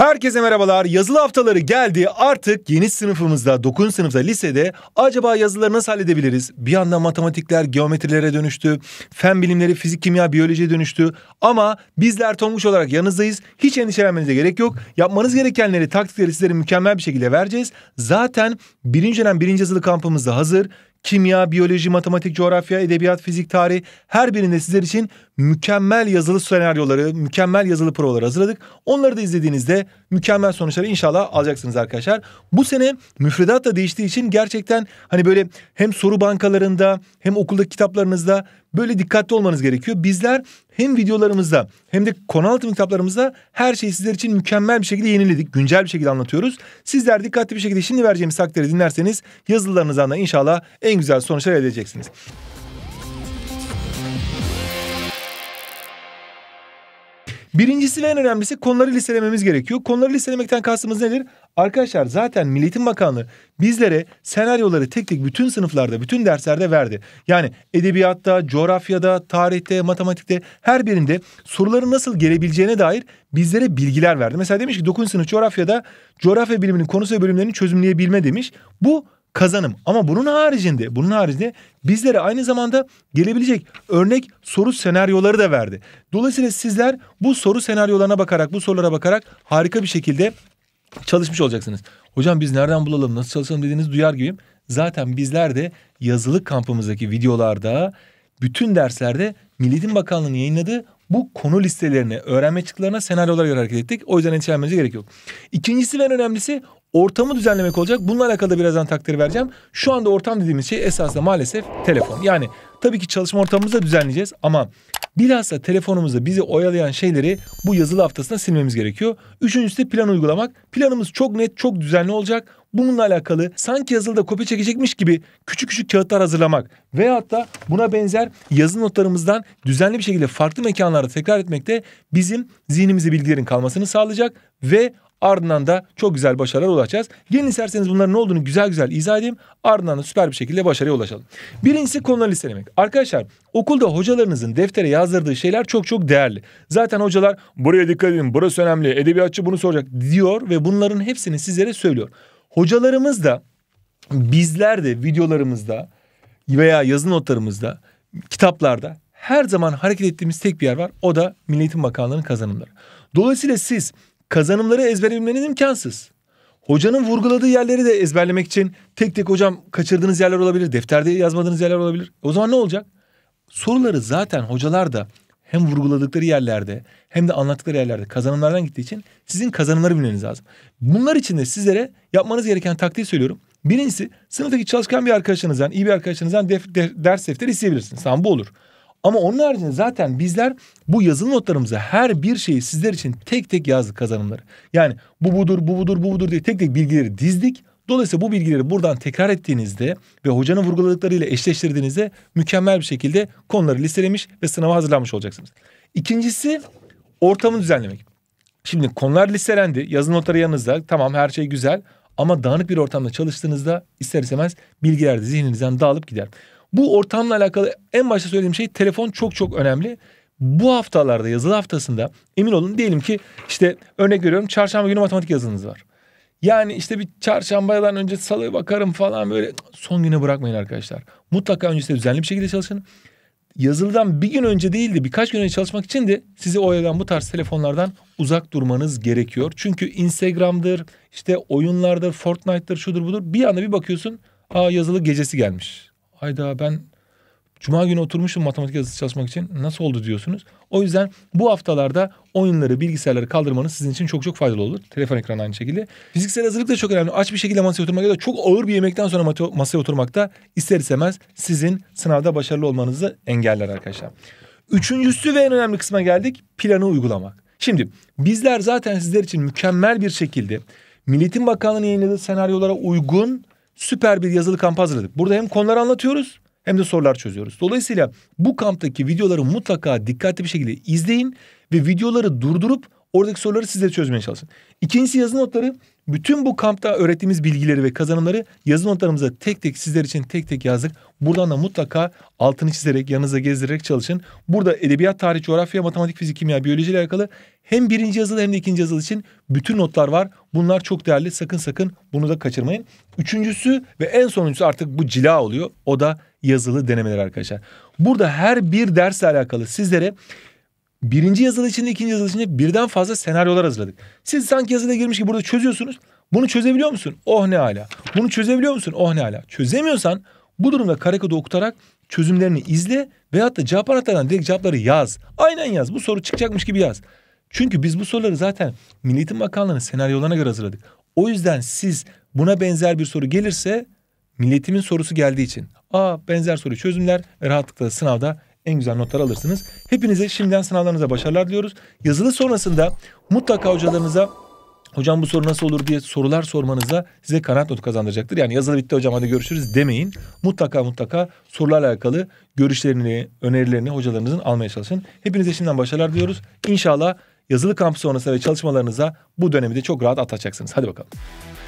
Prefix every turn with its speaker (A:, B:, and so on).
A: Herkese merhabalar. Yazılı haftaları geldi. Artık yeni sınıfımızda, 9. sınıfta, lisede acaba yazıları nasıl halledebiliriz? Bir yandan matematikler geometrilere dönüştü. Fen bilimleri, fizik, kimya, biyolojiye dönüştü. Ama bizler Tonguç olarak yanınızdayız. Hiç endişelenmenize gerek yok. Yapmanız gerekenleri, taktikleri sizlere mükemmel bir şekilde vereceğiz. Zaten birinci dönem birinci yazılı kampımızda hazır kimya, biyoloji, matematik, coğrafya, edebiyat, fizik, tarih her birinde sizler için mükemmel yazılı senaryoları, mükemmel yazılı provaları hazırladık. Onları da izlediğinizde mükemmel sonuçları inşallah alacaksınız arkadaşlar. Bu sene müfredat da değiştiği için gerçekten hani böyle hem soru bankalarında hem okuldaki kitaplarınızda Böyle dikkatli olmanız gerekiyor. Bizler hem videolarımızda hem de konu anlatım kitaplarımızda her şeyi sizler için mükemmel bir şekilde yeniledik. Güncel bir şekilde anlatıyoruz. Sizler dikkatli bir şekilde şimdi vereceğimiz takdiri dinlerseniz yazılarınızdan da inşallah en güzel sonuçlar elde edeceksiniz. Birincisi ve en önemlisi konuları listelememiz gerekiyor. Konuları listelemekten kastımız nedir? Arkadaşlar zaten Milli Bakanlığı bizlere senaryoları tek tek bütün sınıflarda, bütün derslerde verdi. Yani edebiyatta, coğrafyada, tarihte, matematikte her birinde soruların nasıl gelebileceğine dair bizlere bilgiler verdi. Mesela demiş ki 9. sınıf coğrafyada coğrafya biliminin konusu ve bölümlerini çözümleyebilme demiş. Bu kazanım. Ama bunun haricinde, bunun haricinde bizlere aynı zamanda gelebilecek örnek soru senaryoları da verdi. Dolayısıyla sizler bu soru senaryolarına bakarak, bu sorulara bakarak harika bir şekilde çalışmış olacaksınız. Hocam biz nereden bulalım, nasıl çalışalım dediğiniz duyar gibiyim. Zaten bizler de yazılık kampımızdaki videolarda, bütün derslerde Milliyetin Bakanlığı'nın yayınladığı bu konu listelerine, öğrenme çıktılarına senaryolar göre hareket ettik. O yüzden endişelenmenize gerek yok. İkincisi ve en önemlisi ortamı düzenlemek olacak. Bununla alakalı da birazdan takdir vereceğim. Şu anda ortam dediğimiz şey esasında maalesef telefon. Yani tabii ki çalışma ortamımızı da düzenleyeceğiz ama bilhassa telefonumuzda bizi oyalayan şeyleri bu yazılı haftasında silmemiz gerekiyor. Üçüncüsü de plan uygulamak. Planımız çok net, çok düzenli olacak. Bununla alakalı sanki yazılıda kopya çekecekmiş gibi küçük küçük kağıtlar hazırlamak veyahut da buna benzer yazı notlarımızdan düzenli bir şekilde farklı mekanlarda tekrar etmek de bizim zihnimizi bilgilerin kalmasını sağlayacak ve Ardından da çok güzel başarılar ulaşacağız. Gelin isterseniz bunların ne olduğunu güzel güzel izah edeyim. Ardından da süper bir şekilde başarıya ulaşalım. Birincisi konuları listelemek. Arkadaşlar okulda hocalarınızın deftere yazdırdığı şeyler çok çok değerli. Zaten hocalar buraya dikkat edin burası önemli edebiyatçı bunu soracak diyor ve bunların hepsini sizlere söylüyor. Hocalarımız da bizler de videolarımızda veya yazı notlarımızda kitaplarda her zaman hareket ettiğimiz tek bir yer var. O da Milli Eğitim Bakanlığı'nın kazanımları. Dolayısıyla siz Kazanımları ezberlemeniz imkansız. Hocanın vurguladığı yerleri de ezberlemek için tek tek hocam kaçırdığınız yerler olabilir. Defterde yazmadığınız yerler olabilir. O zaman ne olacak? Soruları zaten hocalar da hem vurguladıkları yerlerde hem de anlattıkları yerlerde kazanımlardan gittiği için sizin kazanımları bilmeniz lazım. Bunlar için de sizlere yapmanız gereken taktiği söylüyorum. Birincisi sınıftaki çalışkan bir arkadaşınızdan, iyi bir arkadaşınızdan def, de, ders defteri isteyebilirsiniz. Tamam bu olur. Ama onun haricinde zaten bizler bu yazılı notlarımıza her bir şeyi sizler için tek tek yazdık kazanımları. Yani bu budur, bu budur, bu budur diye tek tek bilgileri dizdik. Dolayısıyla bu bilgileri buradan tekrar ettiğinizde ve hocanın vurguladıklarıyla eşleştirdiğinizde mükemmel bir şekilde konuları listelemiş ve sınava hazırlanmış olacaksınız. İkincisi ortamı düzenlemek. Şimdi konular listelendi, yazılı notları yanınızda. Tamam her şey güzel ama dağınık bir ortamda çalıştığınızda ister istemez bilgiler de zihninizden dağılıp gider. Bu ortamla alakalı en başta söylediğim şey telefon çok çok önemli. Bu haftalarda yazılı haftasında emin olun diyelim ki işte örnek veriyorum çarşamba günü matematik yazınız var. Yani işte bir çarşambadan önce salıya bakarım falan böyle son güne bırakmayın arkadaşlar. Mutlaka öncesinde düzenli bir şekilde çalışın. Yazılıdan bir gün önce değil de birkaç gün önce çalışmak için de sizi oyalayan bu tarz telefonlardan uzak durmanız gerekiyor. Çünkü Instagram'dır, işte oyunlardır, Fortnite'dır, şudur budur. Bir anda bir bakıyorsun, aa yazılı gecesi gelmiş hayda ben Cuma günü oturmuşum matematik yazısı çalışmak için. Nasıl oldu diyorsunuz. O yüzden bu haftalarda oyunları, bilgisayarları kaldırmanız sizin için çok çok faydalı olur. Telefon ekranı aynı şekilde. Fiziksel hazırlık da çok önemli. Aç bir şekilde masaya oturmak ya da çok ağır bir yemekten sonra masaya oturmak da ister istemez sizin sınavda başarılı olmanızı engeller arkadaşlar. Üçüncüsü ve en önemli kısma geldik. Planı uygulamak. Şimdi bizler zaten sizler için mükemmel bir şekilde Milletin Bakanlığı'nın yayınladığı senaryolara uygun süper bir yazılı kamp hazırladık. Burada hem konuları anlatıyoruz hem de sorular çözüyoruz. Dolayısıyla bu kamptaki videoları mutlaka dikkatli bir şekilde izleyin ve videoları durdurup Oradaki soruları size çözmeye çalışın. İkincisi yazı notları. Bütün bu kampta öğrettiğimiz bilgileri ve kazanımları yazı notlarımıza tek tek sizler için tek tek yazdık. Buradan da mutlaka altını çizerek, yanınıza gezdirerek çalışın. Burada edebiyat, tarih, coğrafya, matematik, fizik, kimya, biyoloji ile alakalı hem birinci yazılı hem de ikinci yazılı için bütün notlar var. Bunlar çok değerli. Sakın sakın bunu da kaçırmayın. Üçüncüsü ve en sonuncusu artık bu cila oluyor. O da yazılı denemeler arkadaşlar. Burada her bir dersle alakalı sizlere birinci yazılış için ikinci yazılış için birden fazla senaryolar hazırladık. Siz sanki yazıda girmiş gibi burada çözüyorsunuz. Bunu çözebiliyor musun? Oh ne hala. Bunu çözebiliyor musun? Oh ne hala. Çözemiyorsan bu durumda karekodu okutarak çözümlerini izle veyahut da cevap anahtarından direkt cevapları yaz. Aynen yaz. Bu soru çıkacakmış gibi yaz. Çünkü biz bu soruları zaten Milli Eğitim Bakanlığı'nın senaryolarına göre hazırladık. O yüzden siz buna benzer bir soru gelirse milletimin sorusu geldiği için aa benzer soru çözümler rahatlıkla sınavda en güzel notlar alırsınız. Hepinize şimdiden sınavlarınıza başarılar diliyoruz. Yazılı sonrasında mutlaka hocalarınıza hocam bu soru nasıl olur diye sorular sormanıza size kanaat notu kazandıracaktır. Yani yazılı bitti hocam hadi görüşürüz demeyin. Mutlaka mutlaka sorularla alakalı görüşlerini, önerilerini hocalarınızın almaya çalışın. Hepinize şimdiden başarılar diliyoruz. İnşallah yazılı kamp sonrası ve çalışmalarınıza bu dönemi de çok rahat atacaksınız. Hadi bakalım.